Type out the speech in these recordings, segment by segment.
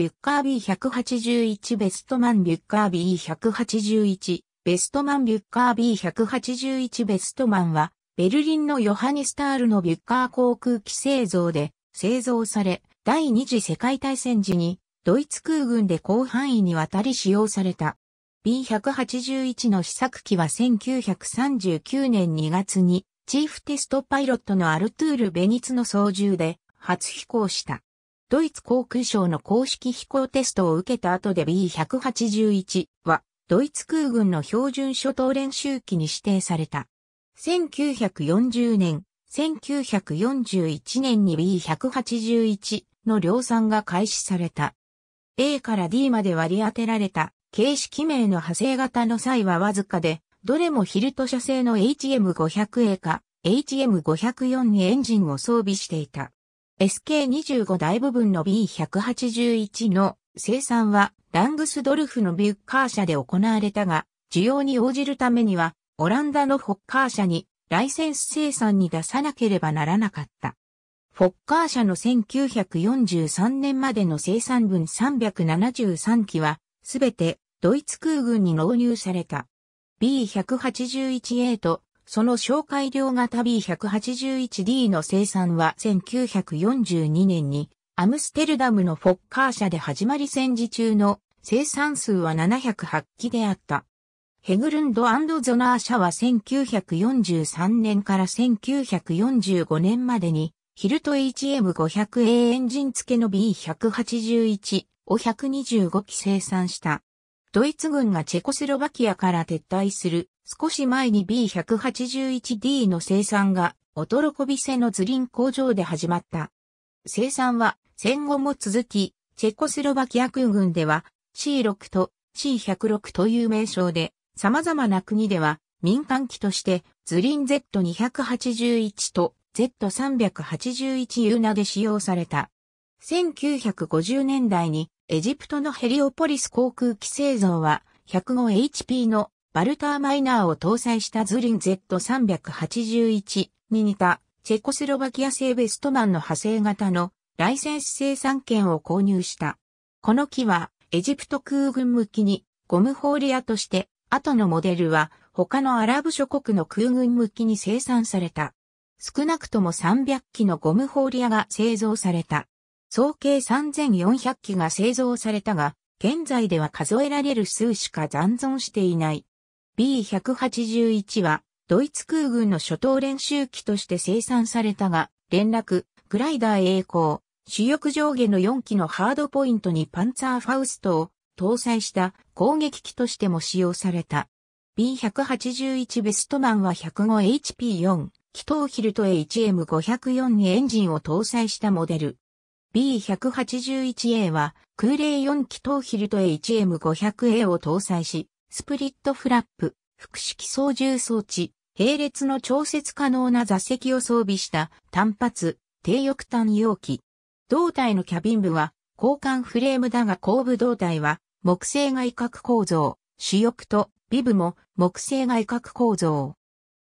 ビュッカー B181 ベストマンビュッカー B181 ベストマンビュッカー B181 ベストマンはベルリンのヨハニスタールのビュッカー航空機製造で製造され第二次世界大戦時にドイツ空軍で広範囲にわたり使用された。B181 の試作機は1939年2月にチーフテストパイロットのアルトゥール・ベニツの操縦で初飛行した。ドイツ航空省の公式飛行テストを受けた後で B181 は、ドイツ空軍の標準初等練習機に指定された。1940年、1941年に B181 の量産が開始された。A から D まで割り当てられた形式名の派生型の際はわずかで、どれもヒルト社製の HM500A か HM504 にエンジンを装備していた。SK25 大部分の B181 の生産はラングスドルフのビュッカー社で行われたが、需要に応じるためには、オランダのフォッカー社にライセンス生産に出さなければならなかった。フォッカー社の1943年までの生産分373機は、すべてドイツ空軍に納入された。B181A とその紹介量型 B181D の生産は1942年にアムステルダムのフォッカー社で始まり戦時中の生産数は708機であった。ヘグルンドゾナー社は1943年から1945年までにヒルト HM500A エンジン付けの B181 を125機生産した。ドイツ軍がチェコスロバキアから撤退する少し前に B181D の生産がオトロコビセのズリン工場で始まった。生産は戦後も続き、チェコスロバキア空軍では C6 と C106 という名称で様々な国では民間機としてズリン Z281 と Z381U 名で使用された。1950年代にエジプトのヘリオポリス航空機製造は 105HP のバルターマイナーを搭載したズリン Z381 に似たチェコスロバキア製ベストマンの派生型のライセンス生産権を購入した。この機はエジプト空軍向きにゴムホーリアとして後のモデルは他のアラブ諸国の空軍向きに生産された。少なくとも300機のゴムホーリアが製造された。総計3400機が製造されたが、現在では数えられる数しか残存していない。B181 は、ドイツ空軍の初等練習機として生産されたが、連絡、グライダー栄光、主翼上下の4機のハードポイントにパンツァーファウストを搭載した攻撃機としても使用された。B181 ベストマンは 105HP4、気筒ヒルト HM504 にエンジンを搭載したモデル。B181A は空冷4気筒ヒルト H M500A を搭載し、スプリットフラップ、複式操縦装置、並列の調節可能な座席を装備した単発、低翼端容器。胴体のキャビン部は交換フレームだが後部胴体は木製外角構造、主翼と尾部も木製外角構造。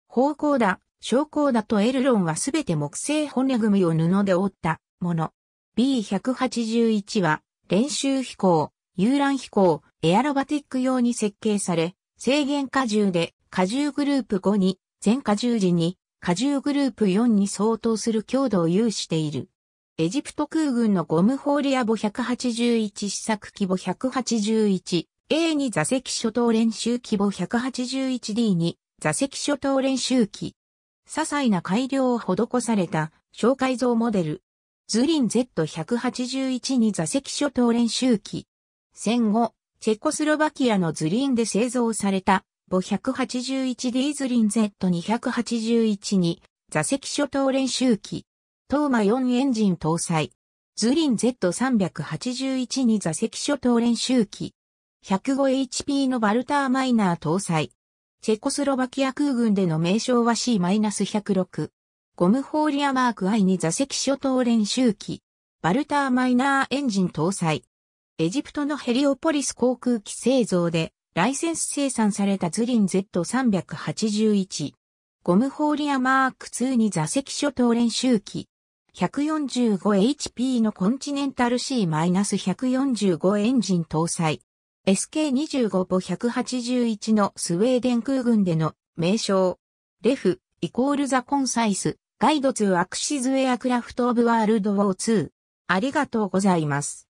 方向だ、昇降だとエルロンはすべて木製骨組みを布で折ったもの。B181 は練習飛行、遊覧飛行、エアロバティック用に設計され、制限荷重で荷重グループ5に、全荷重時に、荷重グループ4に相当する強度を有している。エジプト空軍のゴムホーリアボ181試作規模 181A に座席初等練習規模 181D に座席初等練習機。些細な改良を施された小改造モデルズリン Z181 に座席諸島練習機。戦後、チェコスロバキアのズリンで製造された、ボ 181D ズリン Z281 に座席諸島練習機。トーマ4エンジン搭載。ズリン Z381 に座席諸島練習機。105HP のバルターマイナー搭載。チェコスロバキア空軍での名称は C-106。ゴムホーリアマーク I に座席諸島練習機、バルターマイナーエンジン搭載。エジプトのヘリオポリス航空機製造でライセンス生産されたズリン Z381。ゴムホーリアマーク II に座席諸島練習機。145HP のコンチネンタル C-145 エンジン搭載。SK25 ポ181のスウェーデン空軍での名称。レフ、イコールザコンサイス、ガイド2アクシズエアクラフトオブワールドウォー2。ありがとうございます。